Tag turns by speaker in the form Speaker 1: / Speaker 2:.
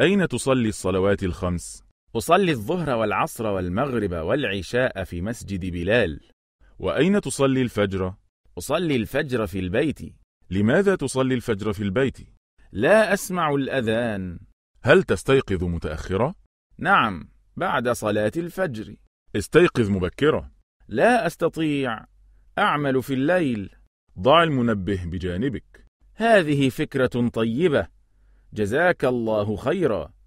Speaker 1: أين تصلي الصلوات الخمس؟ أصلي الظهر والعصر والمغرب والعشاء في مسجد بلال وأين تصلي الفجر؟ أصلي الفجر في البيت لماذا تصلي الفجر في البيت؟ لا أسمع الأذان هل تستيقظ متأخرة؟ نعم بعد صلاة الفجر استيقظ مبكرة لا أستطيع أعمل في الليل ضع المنبه بجانبك هذه فكرة طيبة جزاك الله خيرا